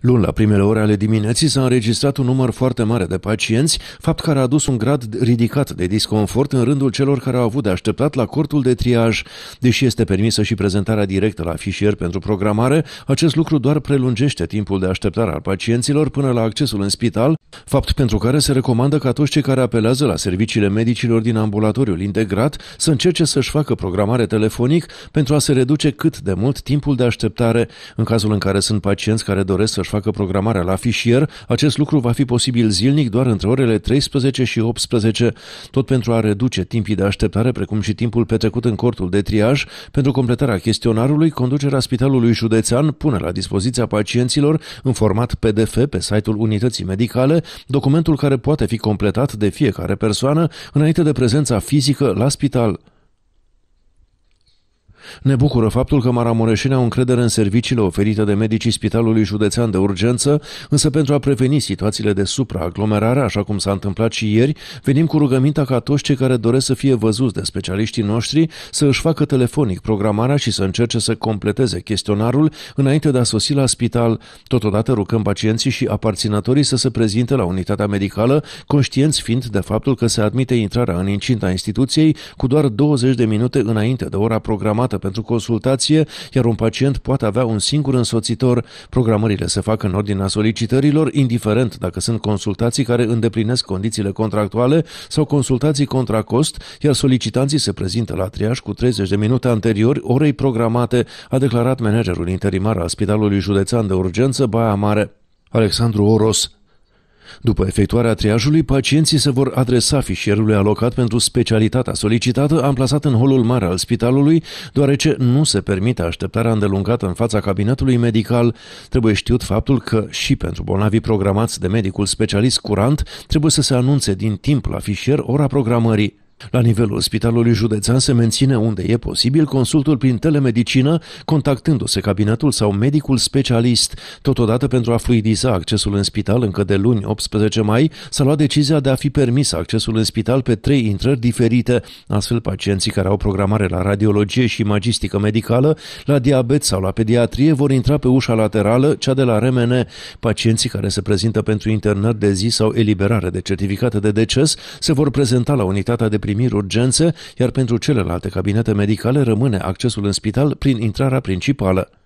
Luni, la primele ore ale dimineții, s-a înregistrat un număr foarte mare de pacienți, fapt care a adus un grad ridicat de disconfort în rândul celor care au avut de așteptat la cortul de triaj. Deși este permisă și prezentarea directă la fișier pentru programare, acest lucru doar prelungește timpul de așteptare al pacienților până la accesul în spital, fapt pentru care se recomandă ca toți cei care apelează la serviciile medicilor din ambulatoriul integrat să încerce să-și facă programare telefonic pentru a se reduce cât de mult timpul de așteptare. În cazul în care sunt pacienți care doresc să să-și facă programarea la fișier, acest lucru va fi posibil zilnic doar între orele 13 și 18, tot pentru a reduce timpii de așteptare, precum și timpul petrecut în cortul de triaj. Pentru completarea chestionarului, conducerea Spitalului Județean pune la dispoziția pacienților, în format PDF pe site-ul unității medicale, documentul care poate fi completat de fiecare persoană înainte de prezența fizică la spital. Ne bucură faptul că maramureșenii au încredere în serviciile oferite de medicii Spitalului Județean de Urgență, însă pentru a preveni situațiile de supraaglomerare, așa cum s-a întâmplat și ieri, venim cu rugămintea ca toți cei care doresc să fie văzuți de specialiștii noștri să își facă telefonic programarea și să încerce să completeze chestionarul înainte de a sosi la spital. Totodată rugăm pacienții și aparținătorii să se prezinte la unitatea medicală, conștienți fiind de faptul că se admite intrarea în incinta instituției cu doar 20 de minute înainte de ora programată programată pentru consultație, iar un pacient poate avea un singur însoțitor. Programările se fac în ordinea solicitărilor, indiferent dacă sunt consultații care îndeplinesc condițiile contractuale sau consultații contra cost, iar solicitanții se prezintă la triaj cu 30 de minute anteriori orei programate, a declarat managerul interimar al Spitalului Județean de Urgență Baia Mare. Alexandru Oros, după efectuarea triajului, pacienții se vor adresa fișierului alocat pentru specialitatea solicitată amplasat în holul mare al spitalului, deoarece nu se permite așteptarea îndelungată în fața cabinetului medical. Trebuie știut faptul că și pentru bolnavii programați de medicul specialist curant trebuie să se anunțe din timp la fișier ora programării. La nivelul Spitalului Județean se menține unde e posibil consultul prin telemedicină, contactându-se cabinetul sau medicul specialist. Totodată pentru a fluidiza accesul în spital, încă de luni 18 mai, s-a luat decizia de a fi permis accesul în spital pe trei intrări diferite. Astfel, pacienții care au programare la radiologie și magistică medicală, la diabet sau la pediatrie vor intra pe ușa laterală, cea de la RMN. Pacienții care se prezintă pentru internări de zi sau eliberare de certificate de deces se vor prezenta la unitatea de primiri urgențe, iar pentru celelalte cabinete medicale rămâne accesul în spital prin intrarea principală.